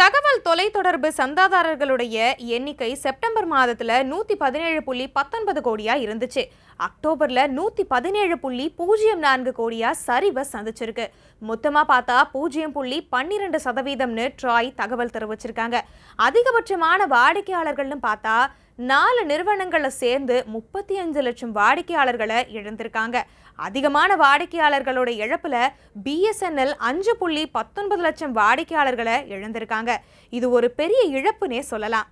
தகவல் தொலைத்தொடர்பு சந்தாதாரர்களுடைய எண்ணிக்கை செப்டம்பர் மாதத்தில் நூற்றி பதினேழு புள்ளி பத்தொன்பது கோடியாக இருந்துச்சு அக்டோபரில் நூற்றி பதினேழு புள்ளி பூஜ்ஜியம் நான்கு கோடியாக சரிவை சந்திச்சிருக்கு மொத்தமாக பார்த்தா பூஜ்ஜியம் புள்ளி பன்னிரெண்டு சதவீதம்னு ட்ராய் தகவல் தெரிவிச்சிருக்காங்க அதிகபட்சமான வாடிக்கையாளர்கள்னு பார்த்தா நாலு நிறுவனங்களை சேர்ந்து முப்பத்தி அஞ்சு லட்சம் வாடிக்கையாளர்களை இழந்திருக்காங்க அதிகமான வாடிக்கையாளர்களோட இழப்பில் பிஎஸ்என்எல் அஞ்சு புள்ளி பத்தொன்பது லட்சம் வாடிக்கையாளர்களை இழந்திருக்காங்க இது ஒரு பெரிய இழப்புனே சொல்லலாம்